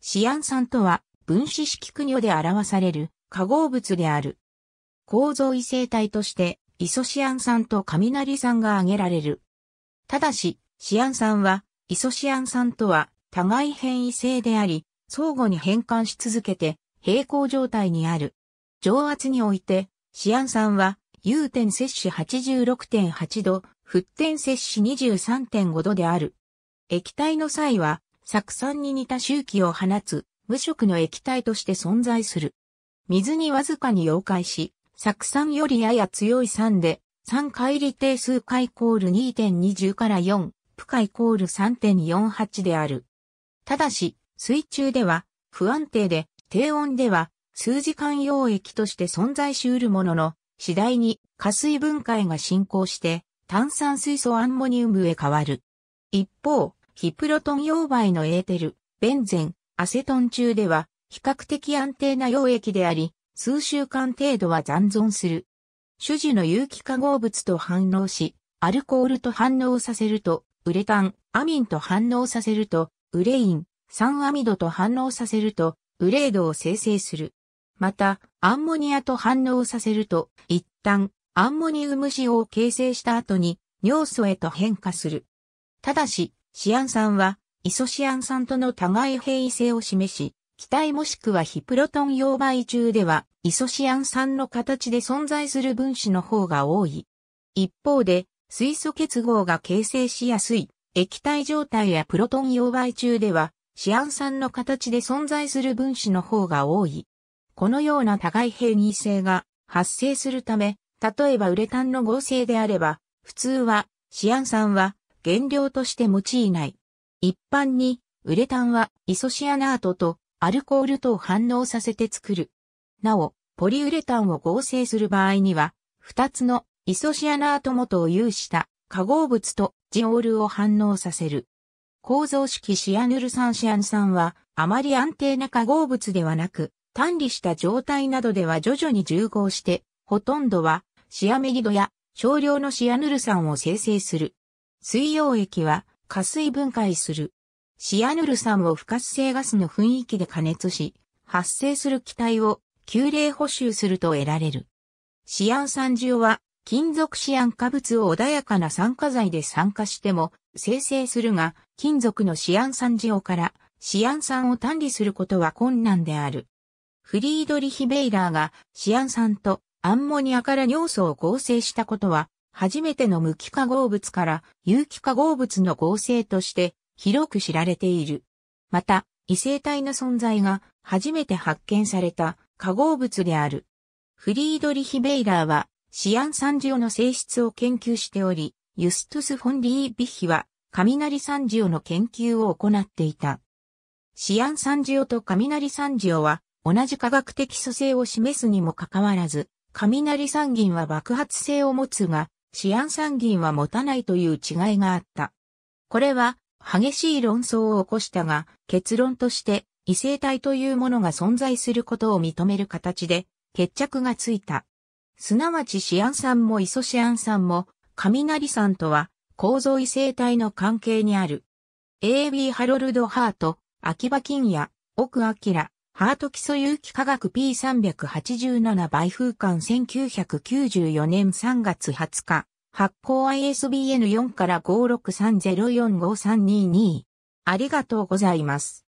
シアン酸とは分子式区魚で表される化合物である。構造異性体としてイソシアン酸と雷酸が挙げられる。ただし、シアン酸はイソシアン酸とは互い変異性であり、相互に変換し続けて平行状態にある。上圧において、シアン酸は、有点摂取86.8度、沸点摂取23.5度である。液体の際は、酢酸に似た周期を放つ無色の液体として存在する。水にわずかに溶解し、酢酸よりやや強い酸で、酸解離定数回イコール2.20から4、プ回イコール3.48である。ただし、水中では不安定で、低温では数時間溶液として存在しうるものの、次第に加水分解が進行して、炭酸水素アンモニウムへ変わる。一方、ヒプロトン溶媒のエーテル、ベンゼン、アセトン中では比較的安定な溶液であり、数週間程度は残存する。種子の有機化合物と反応し、アルコールと反応させると、ウレタン、アミンと反応させると、ウレイン、酸アミドと反応させると、ウレードを生成する。また、アンモニアと反応させると、一旦、アンモニウム塩を形成した後に、尿素へと変化する。ただし、シアン酸は、イソシアン酸との互い平異性を示し、気体もしくは非プロトン溶媒中では、イソシアン酸の形で存在する分子の方が多い。一方で、水素結合が形成しやすい、液体状態やプロトン溶媒中では、シアン酸の形で存在する分子の方が多い。このような互い変異性が発生するため、例えばウレタンの合成であれば、普通は、シアン酸は原料として用いない。一般に、ウレタンはイソシアナートとアルコールと反応させて作る。なお、ポリウレタンを合成する場合には、二つのイソシアナート元を有した化合物とジオールを反応させる。構造式シアヌル酸シアン酸は、あまり安定な化合物ではなく、単理した状態などでは徐々に重合して、ほとんどはシアメリドや少量のシアヌル酸を生成する。水溶液は加水分解する。シアヌル酸を不活性ガスの雰囲気で加熱し、発生する気体を急冷補修すると得られる。シアン酸塩は金属シアン化物を穏やかな酸化剤で酸化しても生成するが、金属のシアン酸塩からシアン酸を単理することは困難である。フリードリヒ・ベイラーがシアン酸とアンモニアから尿素を合成したことは初めての無機化合物から有機化合物の合成として広く知られている。また、異性体の存在が初めて発見された化合物である。フリードリヒ・ベイラーはシアン酸ジオの性質を研究しており、ユストス・フォン・リー・ビヒは雷酸ジオの研究を行っていた。シアン酸ジオと雷酸ジオは同じ科学的組成を示すにもかかわらず、雷酸銀は爆発性を持つが、シアン酸銀は持たないという違いがあった。これは激しい論争を起こしたが、結論として異性体というものが存在することを認める形で決着がついた。すなわちシアン酸もイソシアン酸も雷酸とは構造異性体の関係にある。A.B. ハロルド・ハート、秋葉金也、奥明、ハート基礎有機化学 P387 倍風間1994年3月20日。発行 ISBN4 から563045322。ありがとうございます。